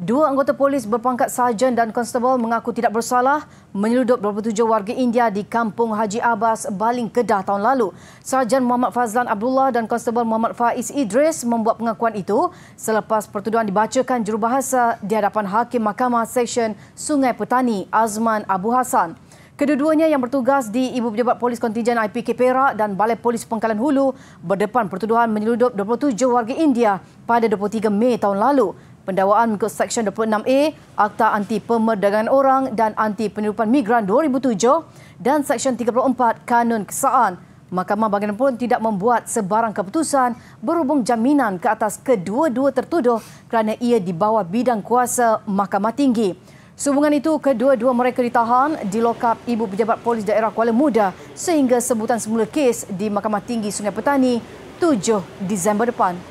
Dua anggota polis berpangkat sarjan dan konstabel mengaku tidak bersalah menyeludup 27 warga India di Kampung Haji Abbas, Baling Kedah tahun lalu. Sarjan Muhammad Fazlan Abdullah dan konstabel Muhammad Faiz Idris membuat pengakuan itu selepas pertuduhan dibacakan jurubahasa di hadapan Hakim Mahkamah Seksyen Sungai Petani Azman Abu Hassan. Kedua-duanya yang bertugas di Ibu Pejabat Polis Kontijen IPK Perak dan Balai Polis Pengkalan Hulu berdepan pertuduhan menyeludup 27 warga India pada 23 Mei tahun lalu pendawaan mengikut Seksyen 26A Akta Anti Pemerdagangan Orang dan Anti Penyelupan Migran 2007 dan Seksyen 34 Kanun Kesaan. Mahkamah bagian pun tidak membuat sebarang keputusan berhubung jaminan ke atas kedua-dua tertuduh kerana ia di bawah bidang kuasa Mahkamah Tinggi. Sehubungan itu, kedua-dua mereka ditahan di lokap Ibu Pejabat Polis Daerah Kuala Muda sehingga sebutan semula kes di Mahkamah Tinggi Sungai Petani 7 Disember depan.